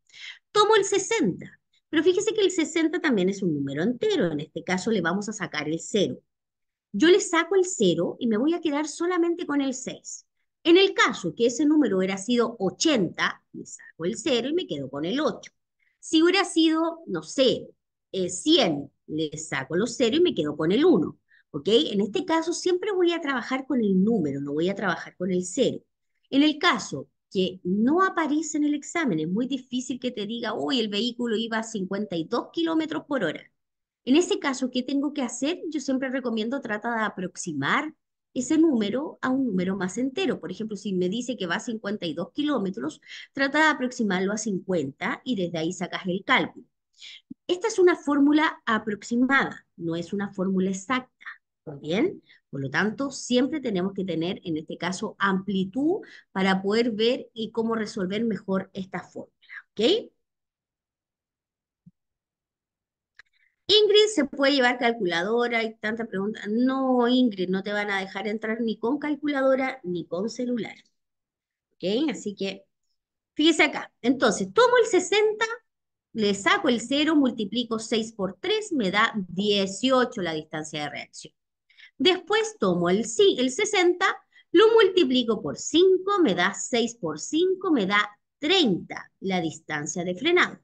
Tomo el 60, pero fíjese que el 60 también es un número entero, en este caso le vamos a sacar el 0. Yo le saco el 0 y me voy a quedar solamente con el 6. En el caso que ese número hubiera sido 80, le saco el 0 y me quedo con el 8. Si hubiera sido, no sé, 100, eh, le saco los 0 y me quedo con el 1. ¿Ok? En este caso siempre voy a trabajar con el número, no voy a trabajar con el 0. En el caso que no aparece en el examen, es muy difícil que te diga, hoy el vehículo iba a 52 kilómetros por hora. En ese caso, ¿qué tengo que hacer? Yo siempre recomiendo trata de aproximar ese número a un número más entero. Por ejemplo, si me dice que va a 52 kilómetros, trata de aproximarlo a 50 y desde ahí sacas el cálculo. Esta es una fórmula aproximada, no es una fórmula exacta bien, por lo tanto, siempre tenemos que tener, en este caso, amplitud para poder ver y cómo resolver mejor esta fórmula, ¿ok? Ingrid, ¿se puede llevar calculadora? Hay tanta pregunta. No, Ingrid, no te van a dejar entrar ni con calculadora ni con celular. ¿Ok? Así que, fíjese acá. Entonces, tomo el 60, le saco el 0, multiplico 6 por 3, me da 18 la distancia de reacción. Después tomo el, 60, lo multiplico por 5, me da 6 por 5, me da 30 la distancia de frenado.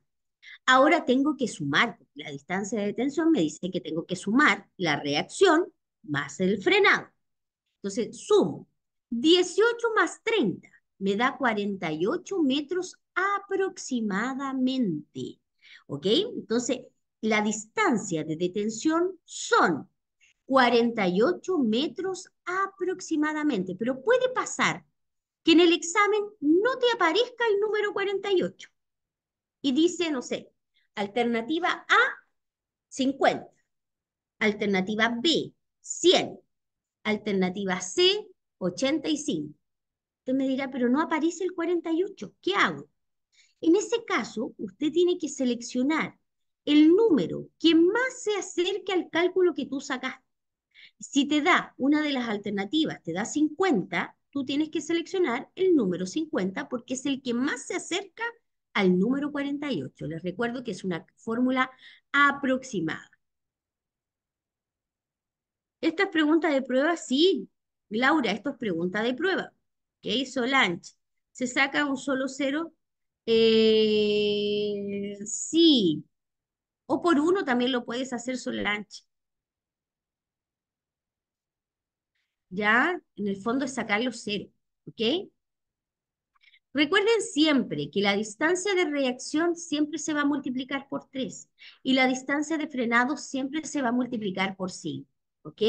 Ahora tengo que sumar, la distancia de detención me dice que tengo que sumar la reacción más el frenado. Entonces sumo 18 más 30, me da 48 metros aproximadamente. ¿Ok? Entonces, la distancia de detención son 48 metros aproximadamente, pero puede pasar que en el examen no te aparezca el número 48 y dice, no sé, alternativa A, 50, alternativa B, 100, alternativa C, 85. Usted me dirá, pero no aparece el 48, ¿qué hago? En ese caso, usted tiene que seleccionar el número que más se acerque al cálculo que tú sacaste. Si te da una de las alternativas, te da 50, tú tienes que seleccionar el número 50 porque es el que más se acerca al número 48. Les recuerdo que es una fórmula aproximada. Estas es preguntas de prueba, sí, Laura, esto es pregunta de prueba. ¿Qué hizo Solange, ¿se saca un solo cero? Eh, sí. O por uno también lo puedes hacer, Solange. ¿ya? En el fondo es sacar los cero, ¿ok? Recuerden siempre que la distancia de reacción siempre se va a multiplicar por 3 y la distancia de frenado siempre se va a multiplicar por 5, ¿ok?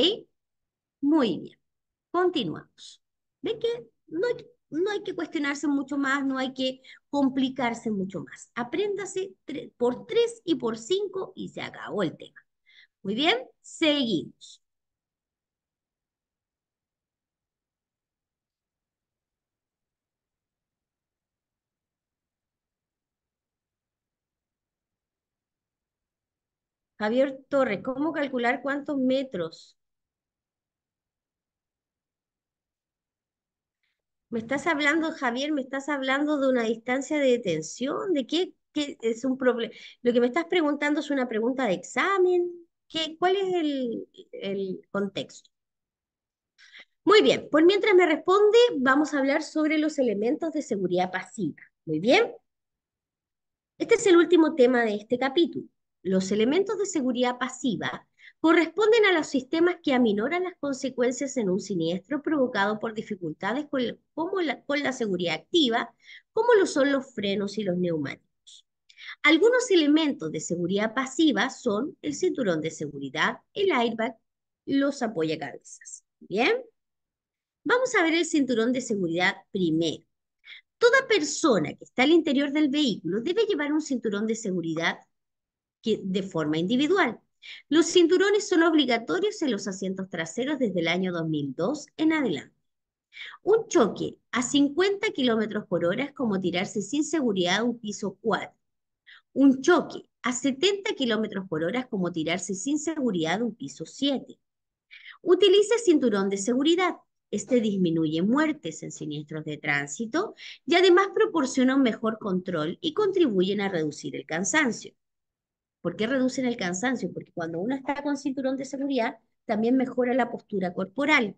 Muy bien, continuamos. Ve que no hay, no hay que cuestionarse mucho más, no hay que complicarse mucho más? Apréndase por 3 y por 5 y se acabó el tema. Muy bien, seguimos. Javier Torres, ¿cómo calcular cuántos metros? Me estás hablando, Javier, me estás hablando de una distancia de detención, de qué, es un problema. Lo que me estás preguntando es una pregunta de examen. ¿Qué, ¿Cuál es el, el contexto? Muy bien, pues mientras me responde, vamos a hablar sobre los elementos de seguridad pasiva. Muy bien. Este es el último tema de este capítulo. Los elementos de seguridad pasiva corresponden a los sistemas que aminoran las consecuencias en un siniestro provocado por dificultades con, como la, la seguridad activa, como lo son los frenos y los neumáticos. Algunos elementos de seguridad pasiva son el cinturón de seguridad, el airbag, los apoyacabezas. Bien, vamos a ver el cinturón de seguridad primero. Toda persona que está al interior del vehículo debe llevar un cinturón de seguridad de forma individual. Los cinturones son obligatorios en los asientos traseros desde el año 2002 en adelante. Un choque a 50 km por hora es como tirarse sin seguridad un piso 4. Un choque a 70 km por hora es como tirarse sin seguridad un piso 7. Utiliza cinturón de seguridad. Este disminuye muertes en siniestros de tránsito y además proporciona un mejor control y contribuyen a reducir el cansancio. ¿Por qué reducen el cansancio? Porque cuando uno está con cinturón de seguridad, también mejora la postura corporal.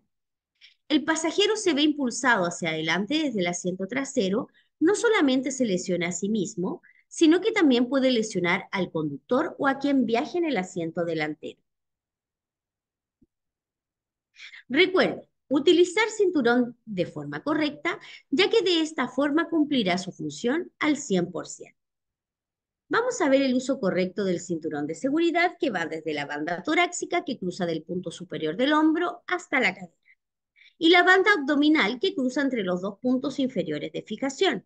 El pasajero se ve impulsado hacia adelante desde el asiento trasero, no solamente se lesiona a sí mismo, sino que también puede lesionar al conductor o a quien viaje en el asiento delantero. Recuerda, utilizar cinturón de forma correcta, ya que de esta forma cumplirá su función al 100%. Vamos a ver el uso correcto del cinturón de seguridad que va desde la banda torácica que cruza del punto superior del hombro hasta la cadera y la banda abdominal que cruza entre los dos puntos inferiores de fijación.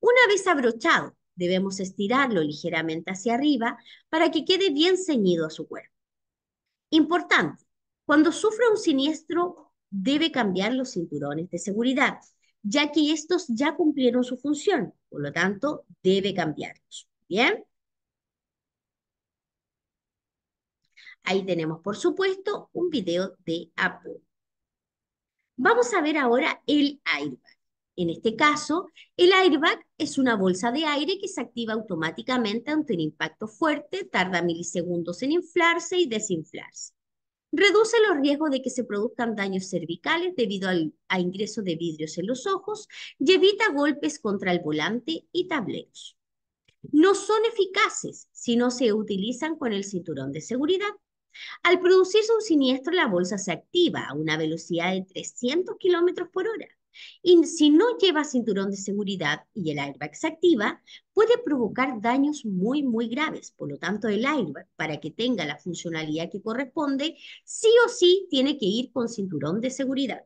Una vez abrochado, debemos estirarlo ligeramente hacia arriba para que quede bien ceñido a su cuerpo. Importante, cuando sufra un siniestro debe cambiar los cinturones de seguridad, ya que estos ya cumplieron su función, por lo tanto debe cambiarlos. ¿Bien? Ahí tenemos, por supuesto, un video de apoyo. Vamos a ver ahora el airbag. En este caso, el airbag es una bolsa de aire que se activa automáticamente ante un impacto fuerte, tarda milisegundos en inflarse y desinflarse. Reduce los riesgos de que se produzcan daños cervicales debido al, a ingreso de vidrios en los ojos y evita golpes contra el volante y tableros no son eficaces si no se utilizan con el cinturón de seguridad. Al producirse un siniestro, la bolsa se activa a una velocidad de 300 km por hora. Y si no lleva cinturón de seguridad y el airbag se activa, puede provocar daños muy, muy graves. Por lo tanto, el airbag, para que tenga la funcionalidad que corresponde, sí o sí tiene que ir con cinturón de seguridad.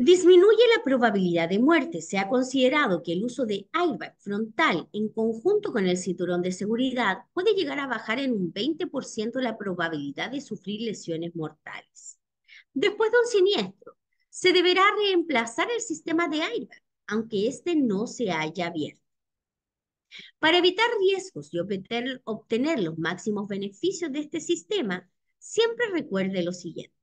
Disminuye la probabilidad de muerte. Se ha considerado que el uso de airbag frontal en conjunto con el cinturón de seguridad puede llegar a bajar en un 20% la probabilidad de sufrir lesiones mortales. Después de un siniestro, se deberá reemplazar el sistema de airbag, aunque este no se haya abierto. Para evitar riesgos y obtener los máximos beneficios de este sistema, siempre recuerde lo siguiente.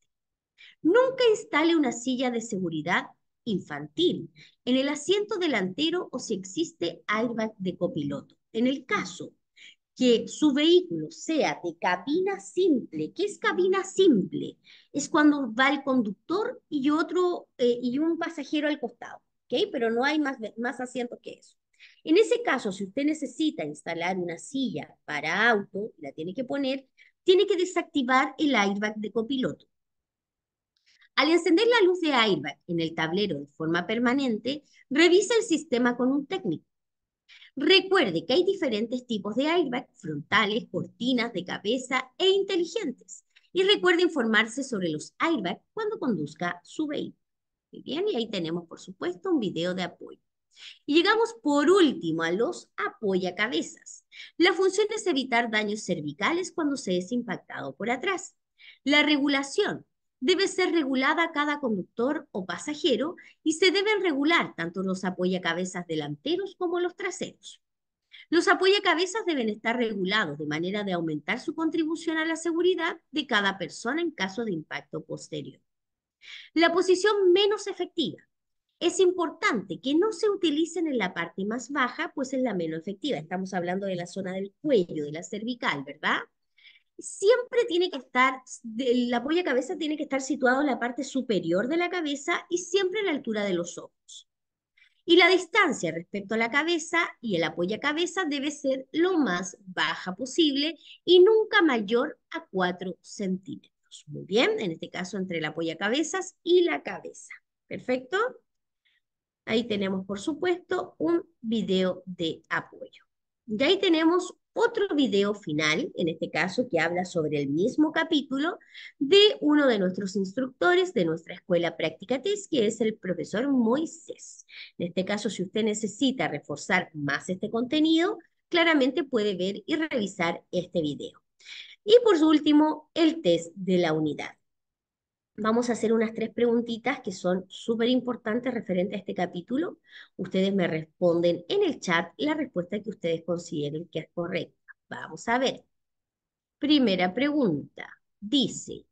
Nunca instale una silla de seguridad infantil en el asiento delantero o si existe airbag de copiloto. En el caso que su vehículo sea de cabina simple, ¿qué es cabina simple? Es cuando va el conductor y otro eh, y un pasajero al costado, ¿ok? Pero no hay más, más asientos que eso. En ese caso, si usted necesita instalar una silla para auto, la tiene que poner, tiene que desactivar el airbag de copiloto. Al encender la luz de airbag en el tablero de forma permanente, revisa el sistema con un técnico. Recuerde que hay diferentes tipos de airbag, frontales, cortinas, de cabeza e inteligentes. Y recuerde informarse sobre los airbags cuando conduzca su vehículo. Muy bien, y ahí tenemos, por supuesto, un video de apoyo. Y llegamos por último a los apoyacabezas. La función es evitar daños cervicales cuando se es impactado por atrás. La regulación debe ser regulada cada conductor o pasajero y se deben regular tanto los apoyacabezas delanteros como los traseros. Los apoyacabezas deben estar regulados de manera de aumentar su contribución a la seguridad de cada persona en caso de impacto posterior. La posición menos efectiva. Es importante que no se utilicen en la parte más baja, pues es la menos efectiva. Estamos hablando de la zona del cuello, de la cervical, ¿verdad? siempre tiene que estar, apoyo a cabeza tiene que estar situado en la parte superior de la cabeza y siempre a la altura de los ojos. Y la distancia respecto a la cabeza y el a cabeza debe ser lo más baja posible y nunca mayor a 4 centímetros. Muy bien, en este caso entre el apoya cabezas y la cabeza. Perfecto. Ahí tenemos, por supuesto, un video de apoyo. Y ahí tenemos otro video final, en este caso que habla sobre el mismo capítulo, de uno de nuestros instructores de nuestra escuela Práctica TES, que es el profesor Moisés. En este caso, si usted necesita reforzar más este contenido, claramente puede ver y revisar este video. Y por último, el test de la unidad vamos a hacer unas tres preguntitas que son súper importantes referente a este capítulo. Ustedes me responden en el chat la respuesta que ustedes consideren que es correcta. Vamos a ver. Primera pregunta. Dice,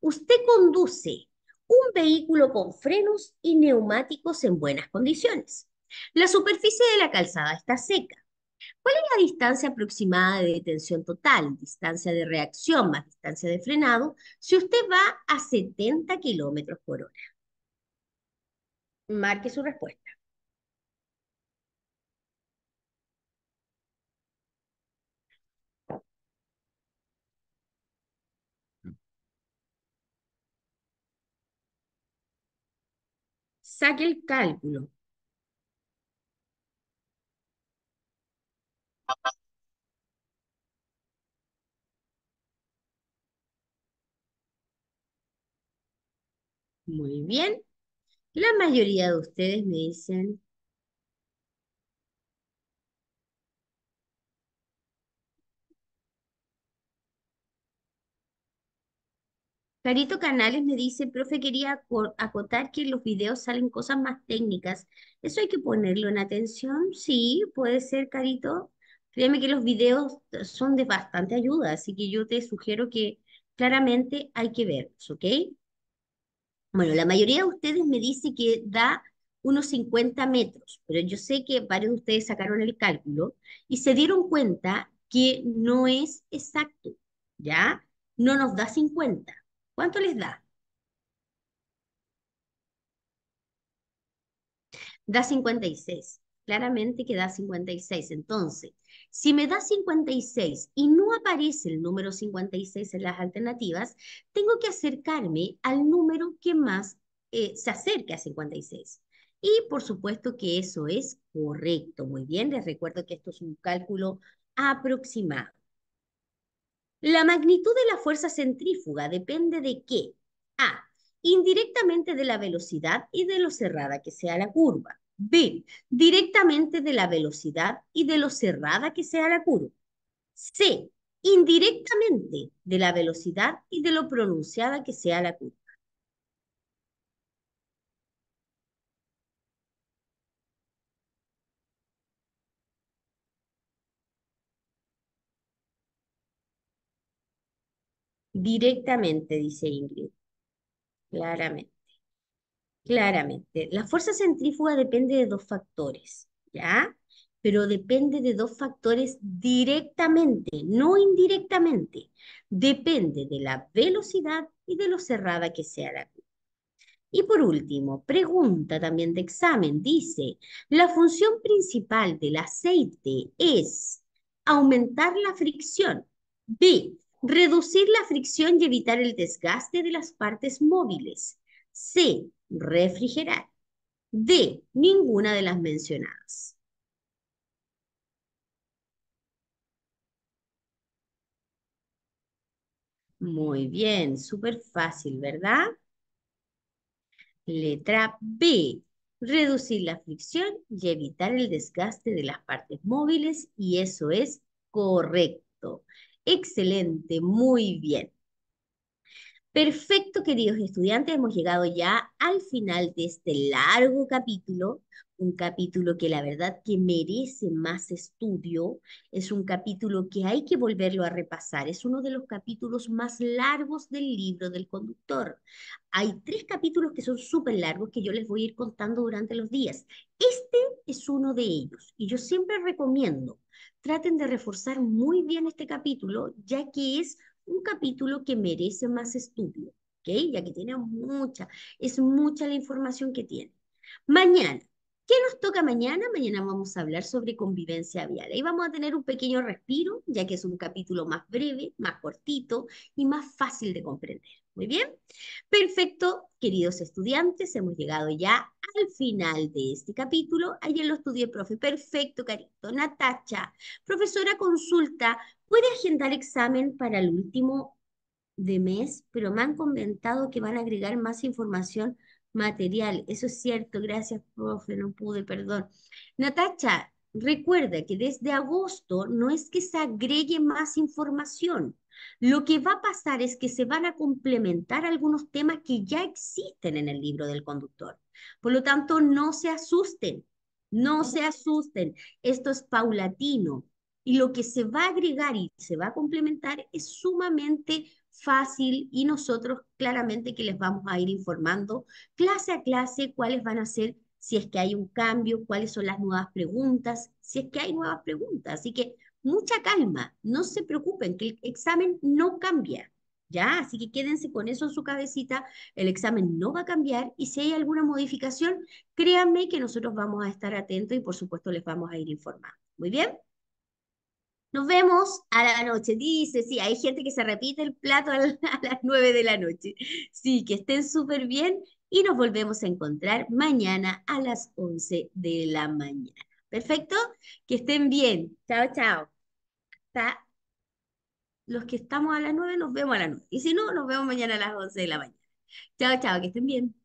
¿usted conduce un vehículo con frenos y neumáticos en buenas condiciones? La superficie de la calzada está seca. ¿Cuál es la distancia aproximada de detención total, distancia de reacción más distancia de frenado, si usted va a 70 kilómetros por hora? Marque su respuesta. Saque el cálculo. Muy bien. La mayoría de ustedes me dicen Carito Canales me dice, profe, quería acotar que en los videos salen cosas más técnicas. ¿Eso hay que ponerlo en atención? Sí, puede ser, Carito. Créeme que los videos son de bastante ayuda, así que yo te sugiero que claramente hay que verlos, ¿ok? Bueno, la mayoría de ustedes me dice que da unos 50 metros, pero yo sé que varios de ustedes sacaron el cálculo y se dieron cuenta que no es exacto, ¿ya? No nos da 50. ¿Cuánto les da? Da 56 claramente que da 56. Entonces, si me da 56 y no aparece el número 56 en las alternativas, tengo que acercarme al número que más eh, se acerque a 56. Y por supuesto que eso es correcto. Muy bien, les recuerdo que esto es un cálculo aproximado. La magnitud de la fuerza centrífuga depende de qué? A. Indirectamente de la velocidad y de lo cerrada que sea la curva. B. Directamente de la velocidad y de lo cerrada que sea la curva. C. Indirectamente de la velocidad y de lo pronunciada que sea la curva. Directamente, dice Ingrid. Claramente. Claramente, la fuerza centrífuga depende de dos factores, ¿ya? Pero depende de dos factores directamente, no indirectamente. Depende de la velocidad y de lo cerrada que sea la Y por último, pregunta también de examen, dice, la función principal del aceite es aumentar la fricción. B, reducir la fricción y evitar el desgaste de las partes móviles. C, refrigerar D. ninguna de las mencionadas. Muy bien, súper fácil, ¿verdad? Letra B. Reducir la fricción y evitar el desgaste de las partes móviles y eso es correcto. Excelente, muy bien. Perfecto, queridos estudiantes, hemos llegado ya al final de este largo capítulo, un capítulo que la verdad que merece más estudio, es un capítulo que hay que volverlo a repasar, es uno de los capítulos más largos del libro del conductor. Hay tres capítulos que son súper largos que yo les voy a ir contando durante los días. Este es uno de ellos y yo siempre recomiendo, traten de reforzar muy bien este capítulo ya que es un capítulo que merece más estudio, ¿ok? Ya que tiene mucha, es mucha la información que tiene. Mañana, ¿Qué nos toca mañana? Mañana vamos a hablar sobre convivencia vial. Ahí vamos a tener un pequeño respiro, ya que es un capítulo más breve, más cortito y más fácil de comprender. Muy bien. Perfecto, queridos estudiantes, hemos llegado ya al final de este capítulo. Ayer lo estudié, profe. Perfecto, carito. Natacha, profesora, consulta, puede agendar examen para el último de mes, pero me han comentado que van a agregar más información material. Eso es cierto, gracias, profe, no pude, perdón. Natacha, recuerda que desde agosto no es que se agregue más información. Lo que va a pasar es que se van a complementar algunos temas que ya existen en el libro del conductor. Por lo tanto, no se asusten, no se asusten. Esto es paulatino y lo que se va a agregar y se va a complementar es sumamente fácil y nosotros claramente que les vamos a ir informando clase a clase cuáles van a ser, si es que hay un cambio, cuáles son las nuevas preguntas, si es que hay nuevas preguntas. Así que mucha calma, no se preocupen, que el examen no cambia. ¿Ya? Así que quédense con eso en su cabecita, el examen no va a cambiar y si hay alguna modificación, créanme que nosotros vamos a estar atentos y por supuesto les vamos a ir informando. Muy bien. Nos vemos a la noche, dice, sí, hay gente que se repite el plato a, las nueve de la noche. Sí, que estén súper bien y nos volvemos a encontrar mañana a las 11 de la mañana. ¿Perfecto? Que estén bien. Chao, chao. los que estamos a las nueve nos vemos a la noche. Y si no, nos vemos mañana a las once de la mañana. Chao, chao, que estén bien.